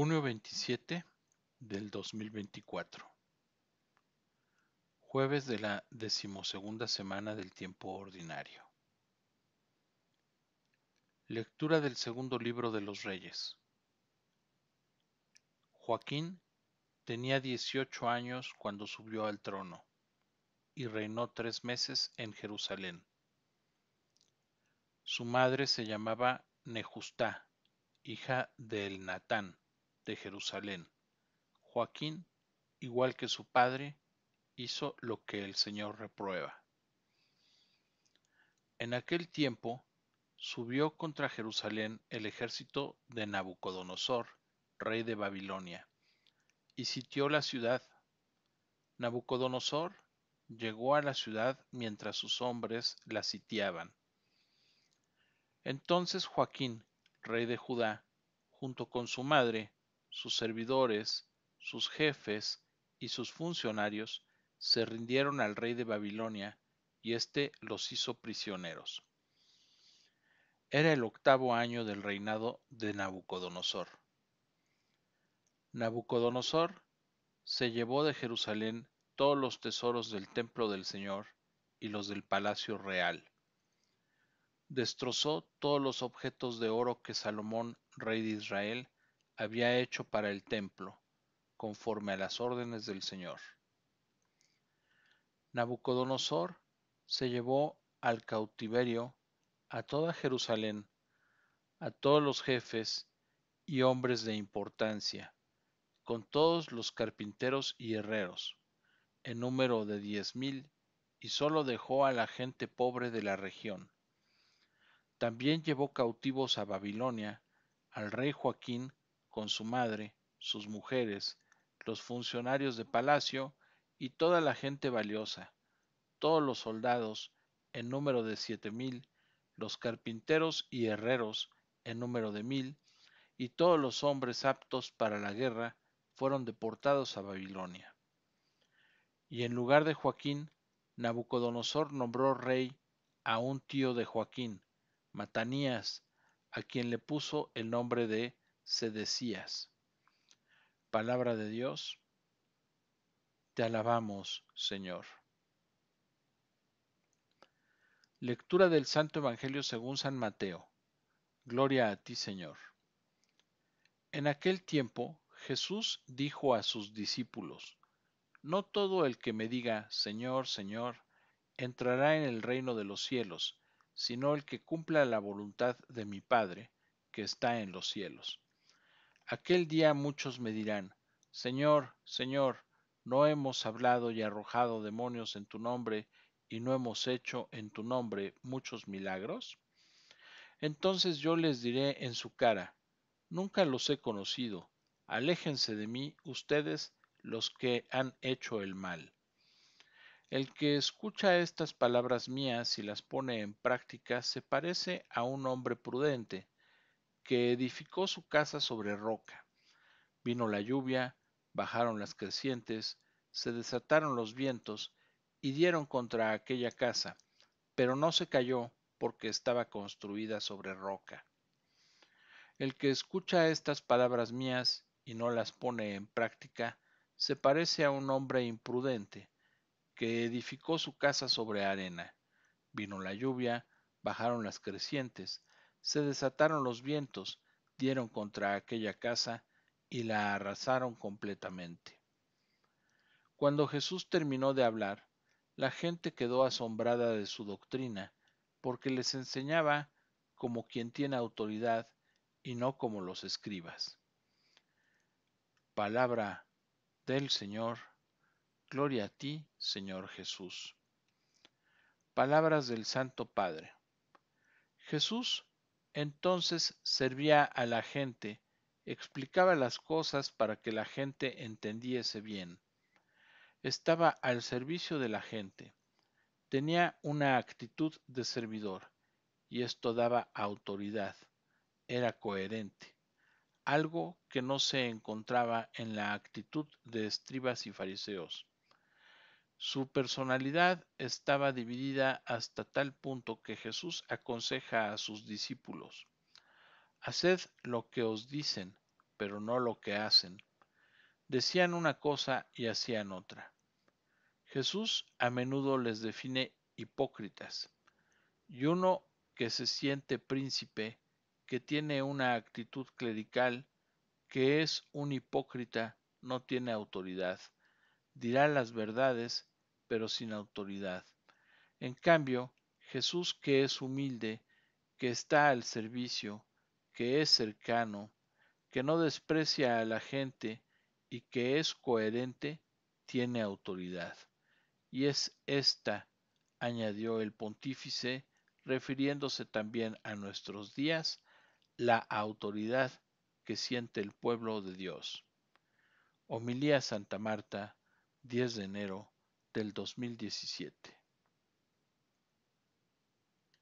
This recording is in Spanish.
Junio 27 del 2024. Jueves de la decimosegunda semana del tiempo ordinario. Lectura del segundo libro de los reyes. Joaquín tenía 18 años cuando subió al trono y reinó tres meses en Jerusalén. Su madre se llamaba Nejustá, hija del Natán de Jerusalén. Joaquín, igual que su padre, hizo lo que el Señor reprueba. En aquel tiempo subió contra Jerusalén el ejército de Nabucodonosor, rey de Babilonia, y sitió la ciudad. Nabucodonosor llegó a la ciudad mientras sus hombres la sitiaban. Entonces Joaquín, rey de Judá, junto con su madre, sus servidores, sus jefes y sus funcionarios se rindieron al rey de Babilonia, y éste los hizo prisioneros. Era el octavo año del reinado de Nabucodonosor. Nabucodonosor se llevó de Jerusalén todos los tesoros del templo del Señor y los del palacio real. Destrozó todos los objetos de oro que Salomón, rey de Israel, había hecho para el templo, conforme a las órdenes del Señor. Nabucodonosor se llevó al cautiverio a toda Jerusalén, a todos los jefes y hombres de importancia, con todos los carpinteros y herreros, en número de diez mil, y solo dejó a la gente pobre de la región. También llevó cautivos a Babilonia al rey Joaquín con su madre, sus mujeres, los funcionarios de palacio y toda la gente valiosa, todos los soldados, en número de siete mil, los carpinteros y herreros, en número de mil, y todos los hombres aptos para la guerra, fueron deportados a Babilonia. Y en lugar de Joaquín, Nabucodonosor nombró rey a un tío de Joaquín, Matanías, a quien le puso el nombre de decías. Palabra de Dios, te alabamos, Señor. Lectura del Santo Evangelio según San Mateo. Gloria a ti, Señor. En aquel tiempo Jesús dijo a sus discípulos, No todo el que me diga, Señor, Señor, entrará en el reino de los cielos, sino el que cumpla la voluntad de mi Padre, que está en los cielos. Aquel día muchos me dirán, Señor, Señor, no hemos hablado y arrojado demonios en tu nombre, y no hemos hecho en tu nombre muchos milagros? Entonces yo les diré en su cara, nunca los he conocido, aléjense de mí ustedes los que han hecho el mal. El que escucha estas palabras mías y las pone en práctica se parece a un hombre prudente, que edificó su casa sobre roca. Vino la lluvia, bajaron las crecientes, se desataron los vientos y dieron contra aquella casa, pero no se cayó porque estaba construida sobre roca. El que escucha estas palabras mías y no las pone en práctica, se parece a un hombre imprudente, que edificó su casa sobre arena. Vino la lluvia, bajaron las crecientes, se desataron los vientos, dieron contra aquella casa y la arrasaron completamente. Cuando Jesús terminó de hablar, la gente quedó asombrada de su doctrina, porque les enseñaba como quien tiene autoridad y no como los escribas. Palabra del Señor, gloria a ti, Señor Jesús. Palabras del Santo Padre. Jesús entonces servía a la gente, explicaba las cosas para que la gente entendiese bien. Estaba al servicio de la gente. Tenía una actitud de servidor y esto daba autoridad. Era coherente, algo que no se encontraba en la actitud de estribas y fariseos. Su personalidad estaba dividida hasta tal punto que Jesús aconseja a sus discípulos, Haced lo que os dicen, pero no lo que hacen. Decían una cosa y hacían otra. Jesús a menudo les define hipócritas, y uno que se siente príncipe, que tiene una actitud clerical, que es un hipócrita, no tiene autoridad, dirá las verdades, pero sin autoridad. En cambio, Jesús que es humilde, que está al servicio, que es cercano, que no desprecia a la gente y que es coherente, tiene autoridad. Y es esta, añadió el pontífice, refiriéndose también a nuestros días, la autoridad que siente el pueblo de Dios. Homilía Santa Marta, 10 de enero del 2017.